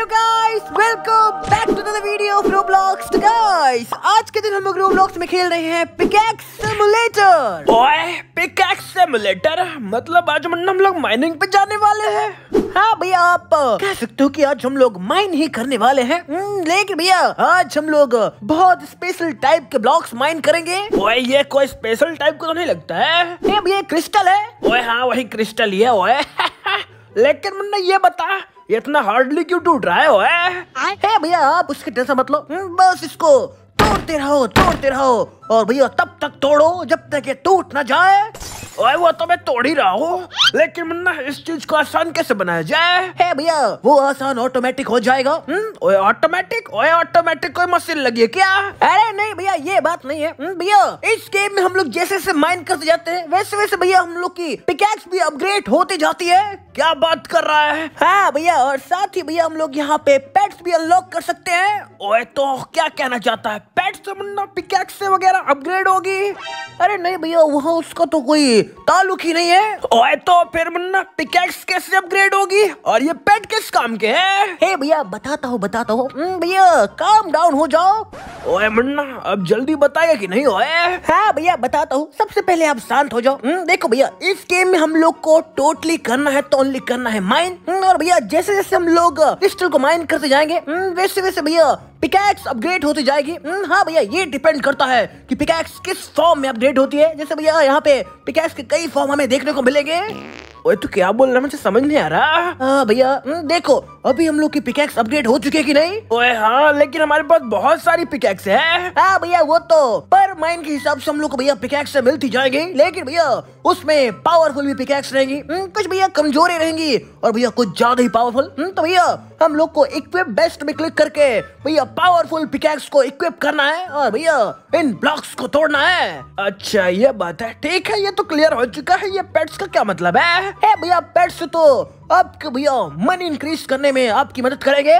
Hello guys welcome back to the video of Roblox guys आज के दिन हम लोग रोब्लॉक्स में खेल रहे हैं पिकैक्स सिमुलेटर ओए पिकैक्स सिमुलेटर मतलब आज हम लोग माइनिंग पे जाने वाले हैं हाँ भैया आप कह सकते हो कि आज हम लोग माइन ही करने वाले हैं हम्म, लेकिन भैया आज हम लोग बहुत स्पेशल टाइप के ब्लॉक्स माइन करेंगे ओए ये कोई स्पेशल टाइप को तो नहीं लगता है ये भैया क्रिस्टल है ओए हाँ वही क्रिस्टल ही है ओए लेकिन मुन्ना ये बता ये इतना हार्डली क्यों टूट रहा है ओए? भैया आप उसके जैसा मतलब बस इसको तोड़ते रहो तोड़ते रहो और भैया तब तक तोड़ो जब तक ये टूट ना जाए ओए वो तो मैं तोड़ ही रहा हूँ लेकिन मुन्ना इस चीज को आसान कैसे बनाया जाए है भैया वो आसान ऑटोमेटिक हो जाएगा हम्म, ओए ऑटोमेटिक ओए ऑटोमेटिक कोई मशीन लगी है क्या अरे नहीं भैया ये बात नहीं है हम्म, भैया इस गेम में हम लोग जैसे जैसे माइन करते जाते हैं वैसे वैसे भैया हम लोग की पिकैक्स भी अपग्रेड होती जाती है क्या बात कर रहा है हाँ भैया और साथ ही भैया हम लोग यहाँ पे पेट्स भी अनलॉक कर सकते हैं ओए तो क्या कहना चाहता है पेट्स मुन्ना पिकैक्स वगैरह अपग्रेड होगी अरे नहीं भैया वहाँ उसका तो कोई ताल्लुक ही नहीं है ओए तो फिर मुन्ना पिकेट्स कैसे अपग्रेड होगी और ये पेट किस काम के है हे भैया बताता हूँ बताता हूँ हम्म, भैया काम डाउन हो जाओ ओए मुन्ना अब जल्दी बताया कि नहीं ओए हाँ भैया बताता हूँ सबसे पहले आप शांत हो जाओ हम्म, देखो भैया इस गेम में हम लोग को टोटली करना है तो ओनली करना है माइन हम्म, और भैया जैसे जैसे हम लोग क्रिस्टल को माइन करते जाएंगे वैसे वैसे भैया पिकैक्स अपग्रेड होती जाएगी हम्म, हाँ भैया ये डिपेंड करता है कि पिकैक्स किस फॉर्म में अपग्रेड होती है जैसे भैया यहाँ पे पिकैक्स के कई फॉर्म हमें देखने को मिलेंगे ओए तू क्या बोल रहा मुझे समझ नहीं आ रहा हाँ भैया हम्म, देखो अभी हम लोग की पिकेक्स अपडेट हो चुके की नहीं ओए हाँ लेकिन हमारे पास बहुत सारी पिकेक्स है हाँ भैया वो तो पर माइन के हिसाब से हम लोग को भैया पिकेक्स मिलती जाएगी लेकिन भैया उसमें पावरफुल भी पिकेक्स रहेंगी हम्म, कुछ भैया कमजोरी रहेंगी और भैया कुछ ज्यादा ही पावरफुल हम्म, तो भैया हम लोग को इक्विप बेस्ट में क्लिक करके भैया पावरफुल पिकेक्स को इक्विप करना है और भैया इन ब्लॉक्स को तोड़ना है अच्छा ये बात है ठीक है ये तो क्लियर हो चुका है ये पेट्स का क्या मतलब है ए भैया पेट्स तो आपके भैया मन इंक्रीज करने में आपकी मदद करेंगे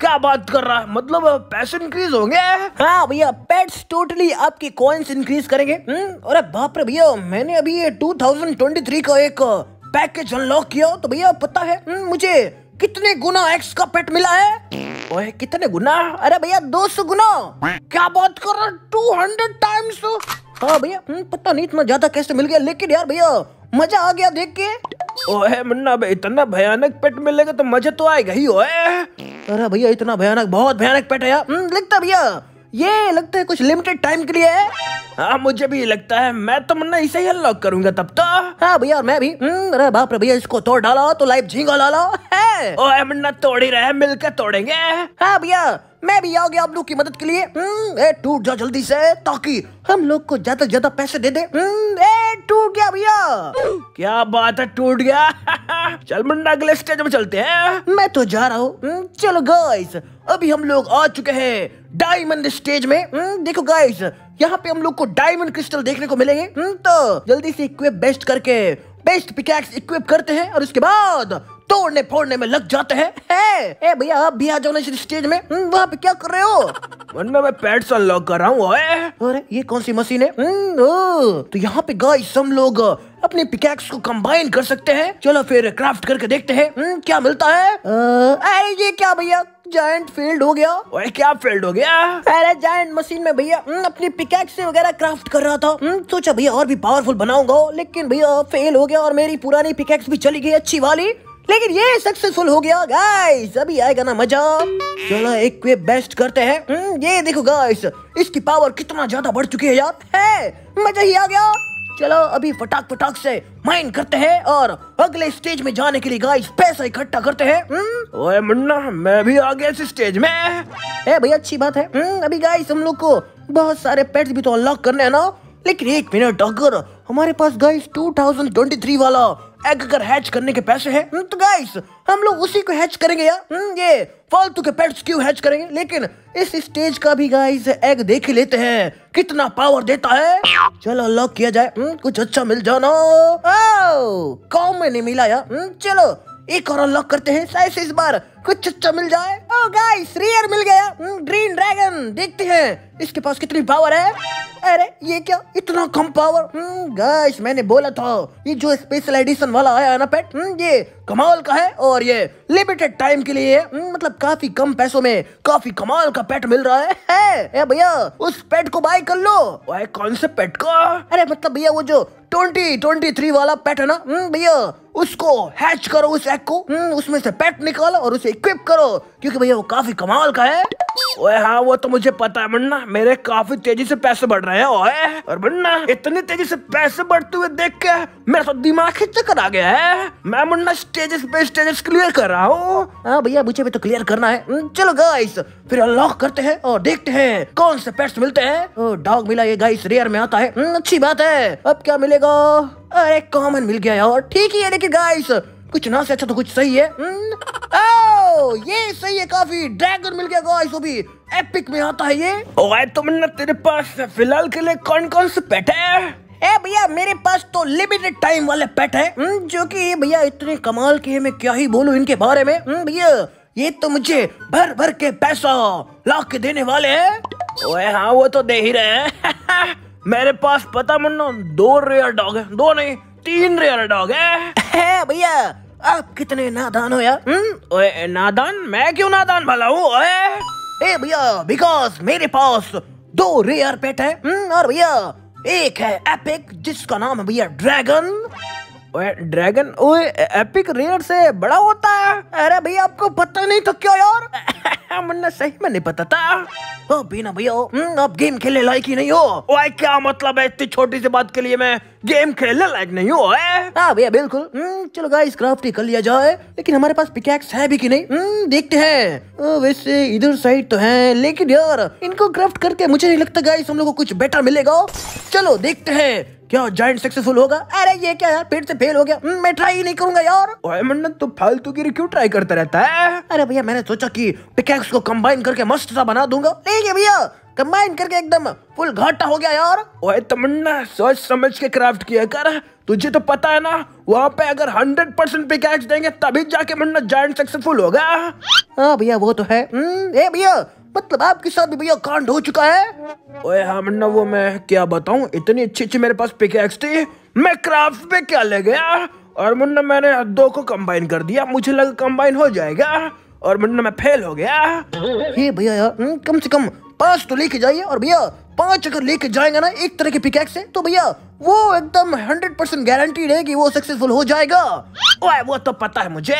क्या बात कर रहा है मतलब पैसे इंक्रीज होंगे हाँ भैया पेट्स टोटली आपकी कॉइन्स इंक्रीज करेंगे हम्म, अरे बाप रे भैया मैंने अभी 2023 का एक पैकेज अनलॉक किया तो भैया पता है न? हम्म, मुझे कितने गुना एक्स का पेट मिला है ओए कितने गुना अरे भैया दो सौ गुना क्या बात कर रहा टू हंड्रेड टाइम्स हाँ भैया हम्म, पता नहीं इतना ज्यादा कैसे मिल गया लेकिन यार भैया मजा आ गया देख के ओए मुन्ना भाई इतना भयानक पेट मिलेगा तो मजा तो आएगा ही ओए अरे भैया इतना भयानक बहुत भयानक पेट है यार हम्म, लिखता भैया ये लगता है कुछ लिमिटेड टाइम के लिए हाँ मुझे भी लगता है मैं तो मुन्ना इसे ही अनलॉक करूंगा तब तो हाँ भैया और मैं भी हम्म, अरे बाप रे भैया इसको तोड़ डालो तो लाइफ झींगा ला लो है ओए मुन्ना तोड़ ही रहे मिलकर तोड़ेंगे हाँ भैया मैं भी आ गया आप लोग की मदद के लिए हम्म, ए टूट जा जल्दी से ताकि हम लोग को ज्यादा से ज्यादा पैसे दे दे हम्म, ए टूट गया भैया क्या बात है टूट गया चल मुन्ना अगले स्टेज में चलते हैं मैं तो जा रहा हूँ चलो गाइस अभी हम लोग आ चुके हैं डायमंड स्टेज में हम्म, देखो गाइस यहाँ पे हम लोग को डायमंड क्रिस्टल देखने को मिलेंगे हम्म, तो जल्दी से इक्विप बेस्ट करके बेस्ट पिकैक्स इक्विप करते हैं और उसके बाद तोड़ने फोड़ने में लग जाते हैं ए भैया आप भी आ जाओ ना स्टेज में हम्म, वहाँ पे क्या कर रहे हो वरना मैं पैड्स अनलॉक कर रहा हूँ अरे ये कौन सी मशीन है तो यहाँ पे गाइस हम लोग अपने पिकैक्स को कंबाइन कर सकते हैं चलो फिर क्राफ्ट करके देखते हैं क्या मिलता है आ, ये क्या भैया जायंट फेल्ड हो गया और क्या फेल्ड हो गया अरे जायंट मशीन में भैया हम्म, अपनी पिकैक्स से वगैरह क्राफ्ट कर रहा था हम्म, सोचा भैया और भी पावरफुल बनाऊंगा लेकिन भैया फेल हो गया और मेरी पुरानी पिकैक्स भी चली गई अच्छी वाली लेकिन ये सक्सेसफुल हो गया गाइस अभी आएगा ना मजा चलो एक वे बेस्ट करते हैं हम्म, ये देखो गाइस इसकी पावर कितना ज्यादा बढ़ चुकी है यार है मजा ही आ गया चलो अभी फटाक फटाक से माइंड करते हैं और अगले स्टेज में जाने के लिए गाइस पैसा इकट्ठा करते हैं हम्म? ओए मुन्ना मैं भी आ गया इस स्टेज में ए भाई अच्छी बात है हम्म, अभी गाइस हम लोग को बहुत सारे पेट्स भी तो अनलॉक करने हैं ना लेकिन एक मिनट अगर हमारे पास गाइस 2023 वाला एग अगर हैच करने के पैसे हैं हम्म, तो गाइस हम लोग उसी को हैच करेंगे या हम्म, ये फालतू के पेट्स क्यों हैच करेंगे लेकिन इस स्टेज का भी गाइस एग देख लेते हैं कितना पावर देता है चलो लॉक किया जाए हम्म, कुछ अच्छा मिल जाओ ना कॉम oh, में नहीं मिला या चलो एक और अनलॉक करते हैं शायद इस बार कुछ अच्छा मिल जाए ओ गाइस रियर मिल गया ग्रीन ड्रैगन देखते हैं इसके पास कितनी पावर है अरे ये क्या इतना कम पावर गाइस हम्म, मैंने बोला था ये जो स्पेशल एडिशन वाला आया है ना पेट हम्म, ये कमाल का है और ये लिमिटेड टाइम के लिए हम्म, मतलब काफी कम पैसों में काफी कमाल का पेट मिल रहा है, ए भैया उस पेट को बाय कर लो भाई कौन से पेट का अरे मतलब भैया वो जो ट्वेंटी ट्वेंटी थ्री वाला पेट है ना भैया उसको हैच करो उस एग को उसमें से पेट निकालो और उसे इक्विप करो क्योंकि भैया वो काफी कमाल का है ओए हाँ वो तो मुझे पता है मुन्ना मेरे काफी तेजी से पैसे बढ़ रहे हैं ओए और मुन्ना इतनी तेजी से पैसे बढ़ते हुए देख के मेरा तो दिमाग ही चक्कर आ गया है मैं मुन्ना स्टेजेस पे स्टेजेस क्लियर कर रहा हूँ हाँ भैया मुझे भी तो क्लियर करना है हम्म, चलो गाइस फिर अनलॉक करते हैं और देखते हैं कौन से पेट्स मिलते हैं डॉग मिला ये गाइस रेयर में आता है हम्म, अच्छी बात है अब क्या मिलेगा अरे कॉमन मिल गया यार ठीक ही है लेकिन गाइस कुछ ना से अच्छा तो कुछ सही है हम्म, ओ ये सही है काफी ड्रैगन मिल गया गाइस अभी एपिक में आता है ये ओए तुमने तेरे पास फिलहाल के लिए कौन कौन से पेट है ए भैया मेरे पास तो लिमिटेड टाइम वाले पेट है हम्म, जो कि ये भैया इतने कमाल के हैं मैं क्या ही बोलूं इनके बारे में हम्म, भैया ये तो मुझे भर भर के पैसा ला के देने वाले है ओए हाँ वो तो दे ही रहे हैं मेरे पास पता मुन्नो दो रेयर डॉग है दो नहीं तीन रेयर डॉग है भैया आप कितने नादान हो यार हम्म ओए नादान मैं क्यों नादान भला हूँ ओए ए भैया बिकॉज मेरे पास दो रेयर पेट है और भैया एक है एपिक जिसका नाम है भैया ड्रैगन ओए ड्रैगन ओए एपिक रेयर से बड़ा होता है अरे भैया आपको पता नहीं तो क्यों यार है हाँ, मुन्ना सही में नहीं पता था ओ हाँ, बीना भैया हम्म, आप गेम खेलने लायक ही नहीं हो ओए क्या मतलब है इतनी छोटी सी बात के लिए मैं गेम खेलने लायक नहीं हूँ हाँ भैया बिल्कुल हम्म, चलो गाइस क्राफ्ट ही कर लिया जाए लेकिन हमारे पास पिकैक्स है भी कि नहीं हम्म, देखते हैं वैसे इधर साइड तो है लेकिन यार इनको क्राफ्ट करके मुझे नहीं लगता गाइस हम लोग को कुछ बेटर मिलेगा चलो देखते हैं क्या जॉइंट सक्सेसफुल होगा अरे ये क्या यार फिर से फेल हो गया हम्म, मैं ट्राई ही नहीं करूंगा यार मन्नत तो फालतू की क्यों ट्राई करता रहता है अरे भैया मैंने सोचा की पिकेक्स को कम्बाइन करके मस्त सा बना दूंगा ठीक है भैया कंबाइन करके एकदम फुल घाटा हो गया यार ओए तमन्ना सोच समझ के क्राफ्ट किया कर तुझे तो पता है ना वहाँ पे अगर हंड्रेड परसेंट पिकैक्स देंगे तभी जाके मन्नत जॉइंट सक्सेसफुल होगा हाँ भैया वो तो है हम्म, ए भैया मतलब आपके साथ भी भैया कांड हो चुका है ओए हाँ वो मैं क्या बताऊं इतनी अच्छी अच्छी मेरे पास पिकेक्स थी मैं क्राफ्ट पे क्या ले गया और मुन्ना मैंने दो को कंबाइन कर दिया मुझे लगा कंबाइन हो जाएगा और मुन्ना मैं फेल हो गया हे भैया यार हम्म, कम से कम पांच तो लेके जाइए और भैया पांच अगर लेके जाएंगे ना एक तरह के पिकेक्स से तो भैया वो एकदम हंड्रेड परसेंट गारंटीड है कि वो सक्सेसफुल हो जाएगा वो तो पता है मुझे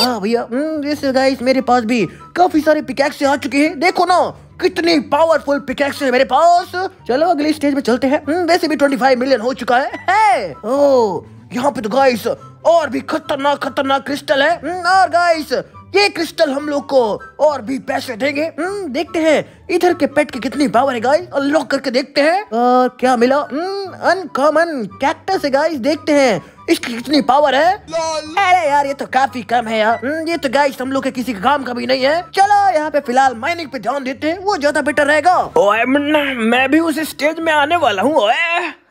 हाँ भैया जैसे हम्म, गाइस मेरे पास भी काफी सारे पिकैक्स आ चुके हैं देखो ना कितनी पावरफुल पिकैक्स है मेरे पास चलो अगले स्टेज में चलते हैं हम्म, वैसे भी 25 मिलियन हो चुका है, है। ओ यहाँ पे तो गाइस और भी खतरनाक खतरनाक क्रिस्टल है हम्म, और गाइस ये क्रिस्टल हम लोग को और भी पैसे देंगे हम्म देखते हैं इधर के पेट की कितनी पावर है गाइस अनलॉक करके देखते हैं और क्या मिला अनकॉमन हम्म, कैक्टस है गाइस देखते हैं इसकी कितनी पावर है अरे यार ये तो काफी कम है यार हम्म, ये तो गाइस हम लोग के किसी के काम का भी नहीं है चलो यहाँ पे फिलहाल माइनिंग पे ध्यान देते हैं वो ज्यादा बेटर रहेगा ओए मैं भी उस स्टेज में आने वाला हूँ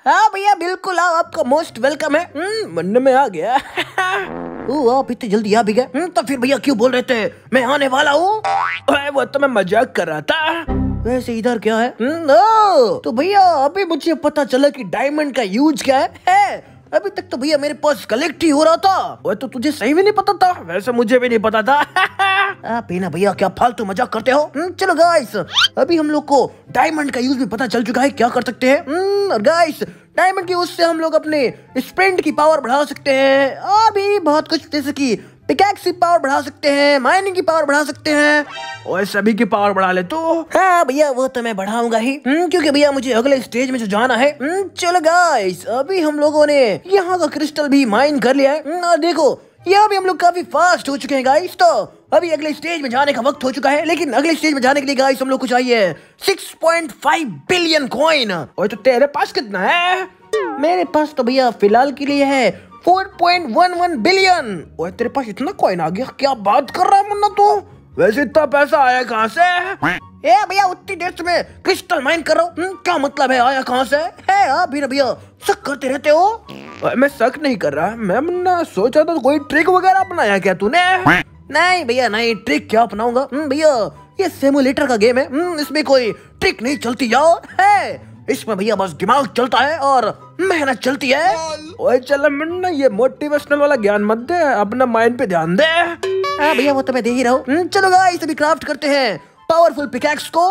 हाँ भैया बिल्कुल आओ आपका मोस्ट वेलकम है हम्म, मन में आ गया आप इतनी जल्दी आ भी गए हम्म, तो फिर भैया क्यों बोल रहे थे मैं आने वाला हूँ वो तो मैं मजाक कर रहा था वैसे इधर क्या है हम्म, नो तो भैया अभी मुझे पता चला कि डायमंड का यूज क्या है, है। अभी तक तो भैया मेरे पास कलेक्ट ही हो रहा था वह तो तुझे सही भी नहीं पता था वैसे मुझे भी नहीं पता था आप ना भैया क्या फालतू मजाक करते हो हम्म, चलो गाइस अभी हम लोग को डायमंड का यूज भी पता चल चुका है क्या कर सकते हैं और गाइस डायमंड की उससे हम लोग अपने स्प्रिंट की पावर बढ़ा सकते हैं और भी बहुत कुछ जैसे कि पिकैक्स की पावर बढ़ा सकते हैं माइनिंग की पावर बढ़ा सकते हैं और सभी की पावर बढ़ा ले तो हाँ भैया वो तो मैं बढ़ाऊंगा ही हम्म, क्योंकि भैया मुझे अगले स्टेज में जो जाना है हम्म, चलो गाइस अभी हम लोगों ने यहाँ का क्रिस्टल भी माइन कर लिया है हम्म, और देखो यहाँ भी हम लोग काफी फास्ट हो चुके हैं गाइस तो अभी अगले स्टेज में जाने का वक्त हो चुका है लेकिन अगले स्टेज में जाने के लिए गाइस हम लोग को चाहिए फाइव बिलियन कॉइन और तो तेरे पास कितना है मेरे पास तो भैया फिलहाल के लिए है 4.11 बिलियन ओए तेरे पास इतना कॉइन आ गया क्या बात कर रहा है मुन्ना तू तो? वैसे इतना पैसा आया कहाँ से ए भैया उतनी देर में क्रिस्टल माइन कर रहा हूँ हम्म, क्या मतलब है आया कहाँ से है अभी हाँ, भैया शक करते रहते हो मैं शक नहीं कर रहा मैम ना सोचा था कोई ट्रिक वगैरह अपनाया क्या तूने नहीं भैया नहीं ट्रिक क्या अपनाऊंगा हम्म, भैया ये सिमुलेटर का गेम है हम्म, इसमें कोई ट्रिक नहीं चलती जाओ है इसमें भैया बस दिमाग चलता है और मेहनत चलती है ओए चल मुन्ना ये मोटिवेशनल वाला ज्ञान मत दे अपना माइंड पे ध्यान दे भैया वो तो मैं दे ही रहा हूँ हम्म, चलो गाइस अभी क्राफ्ट करते हैं पावरफुल पिकैक्स को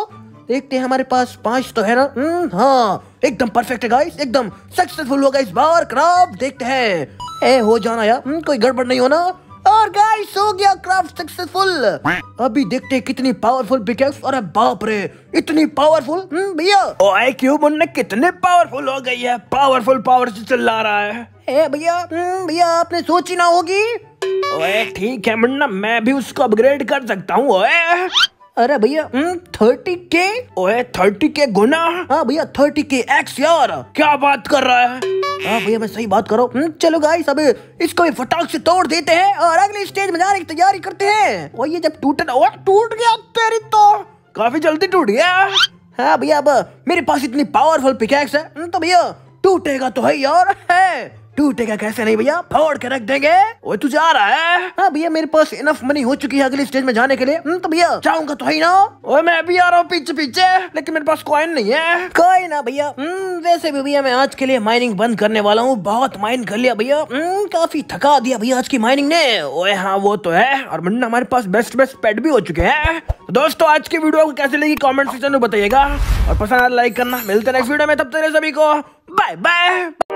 देखते हैं हमारे पास पांच तो है ना हम्म, हाँ एकदम परफेक्ट है गाइस एकदम सक्सेसफुल होगा इस बार क्राफ्ट देखते हैं ए हो जाना यार हम्म, कोई गड़बड़ नहीं होना और गाइस हो गया क्राफ्ट सक्सेसफुल अभी देखते हैं कितनी पावरफुल पिकैक्स और बाप रे इतनी पावरफुल भैया ओए क्यूब कितने पावरफुल हो गई है पावरफुल पावर से चिल्ला रहा है भैया भैया आपने सोची ना होगी ओए ठीक है मुन्ना मैं भी उसको अपग्रेड कर सकता हूँ अरे भैया हम्म, थर्टी के ओए थर्टी के गुना हाँ भैया थर्टी के एक्स यार क्या बात कर रहा है हाँ भैया मैं सही बात करो हम्म, चलो गाइस सब इसको भी फटाक से तोड़ देते हैं और अगले स्टेज में जाने की तैयारी करते हैं और ये जब टूटन और टूट गया तेरी तो काफी जल्दी टूट गया हाँ भैया अब मेरे पास इतनी पावरफुल पिकैक्स है हम्म, तो भैया टूटेगा तो है यार है टूटेगा कैसे नहीं भैया फोड़ के रख देंगे ओए तू जा रहा है हाँ भैया मेरे पास इनफ मनी हो चुकी है अगली स्टेज में जाने के लिए हम्म, तो भैया जाऊंगा तो ही ना ओए मैं भी आ रहा हूँ पीछे पीछे लेकिन मेरे पास कॉइन नहीं है कोई ना भैया हम्म, वैसे भी भैया मैं आज के लिए माइनिंग बंद करने वाला हूँ बहुत माइन कर लिया भैया हम्म, काफी थका दिया भैया आज की माइनिंग ने ओए हाँ वो तो है और मुन्ना हमारे पास बेस्ट बेस्ट पेट भी हो चुके हैं तो दोस्तों आज की वीडियो को कैसे लगी कॉमेंट सेक्शन में बताइएगा और पसंद लाइक तो करना मिलते नेक्स्ट वीडियो में तब तक सभी को बाय बाय